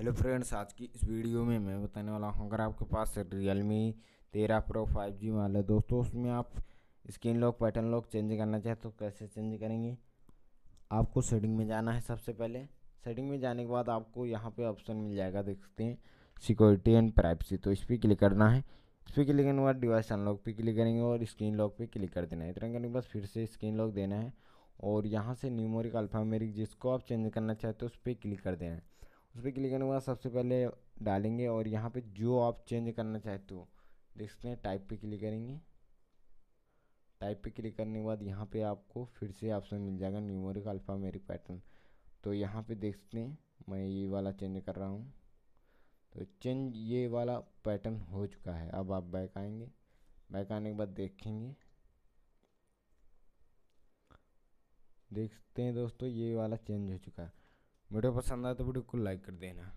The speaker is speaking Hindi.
हेलो फ्रेंड्स आज की इस वीडियो में मैं बताने वाला हूँ अगर आपके पास रियल मी तेरह प्रो फाइव जी वाला दोस्तों उसमें आप screen lock pattern lock change करना चाहें तो कैसे चेंज करेंगे आपको सेटिंग में जाना है सबसे पहले सेटिंग में जाने के बाद आपको यहाँ पे ऑप्शन मिल जाएगा देख सकते हैं सिक्योरिटी एंड प्राइवेसी तो इस पर क्लिक करना है इस पर क्लिक करने के बाद डिवाइस अनलॉक पर क्लिक करेंगे और स्क्रीन लॉक पर क्लिक कर देना है इतना करने के बाद फिर से स्क्रीन लॉक देना है और यहाँ से न्यूमोरिक अल्फामेरिक जिसको आप चेंज करना चाहते हो उस पर क्लिक कर देना है उस पर क्लिक करने के बाद सबसे पहले डालेंगे और यहाँ पे जो आप चेंज करना चाहते हो देख सकते हैं टाइप पे क्लिक करेंगे टाइप पे क्लिक करने के बाद यहाँ पे आपको फिर से ऑप्शन मिल जाएगा अल्फा मेरी पैटर्न तो यहाँ पे देख सकते हैं मैं ये वाला चेंज कर रहा हूँ तो चेंज ये वाला पैटर्न हो चुका है अब आप बैक आएंगे बैक आने के बाद देखेंगे देख सकते हैं दोस्तों ये वाला चेंज हो चुका है वीडियो पसंद आए तो वीडियो को लाइक कर देना